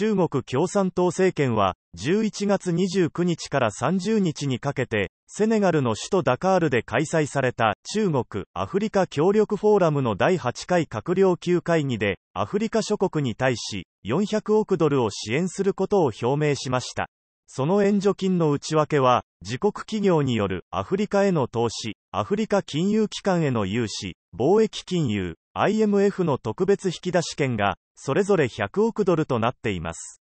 中国共産党政権は、11月29日から30日にかけて、セネガルの首都ダカールで開催された中国・アフリカ協力フォーラムの第8回閣僚級会議で、アフリカ諸国に対し、400億ドルを支援することを表明しました。その援助金の内訳は、自国企業によるアフリカへの投資、アフリカ金融機関への融資、貿易金融、IMF の特別引き出し権が、それぞれ100億ドルとなっています。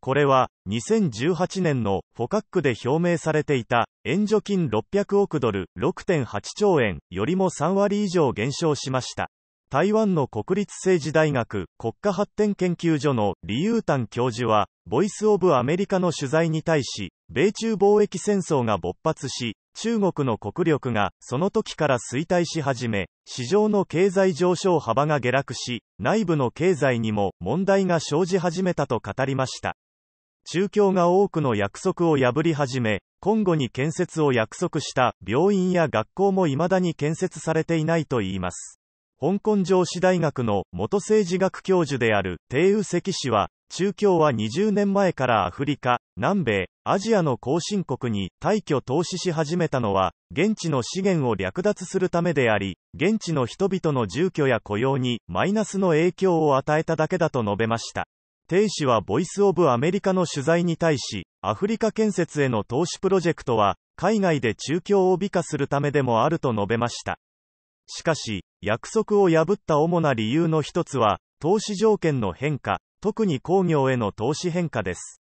これは、2018年のフォカックで表明されていた、援助金600億ドル、6.8兆円よりも3割以上減少しました。台湾の国立政治大学国家発展研究所の李雄丹教授は、ボイス・オブ・アメリカの取材に対し、米中貿易戦争が勃発し、中国の国力がその時から衰退し始め、市場の経済上昇幅が下落し、内部の経済にも問題が生じ始めたと語りました。中共が多くの約束を破り始め、今後に建設を約束した病院や学校も未だに建設されていないといいます。香港城市大学の元政治学教授である帝宇石氏は、中共は20年前からアフリカ、南米、アジアの後進国に大挙投資し始めたのは、現地の資源を略奪するためであり、現地の人々の住居や雇用にマイナスの影響を与えただけだと述べました。帝氏はボイスオブアメリカの取材に対し、アフリカ建設への投資プロジェクトは、海外で中共を美化するためでもあると述べました。しかし、約束を破った主な理由の一つは、投資条件の変化、特に工業への投資変化です。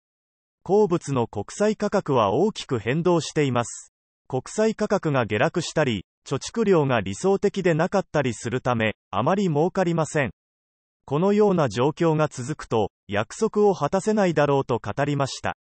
鉱物の国際価格は大きく変動しています。国際価格が下落したり、貯蓄量が理想的でなかったりするため、あまり儲かりません。このような状況が続くと、約束を果たせないだろうと語りました。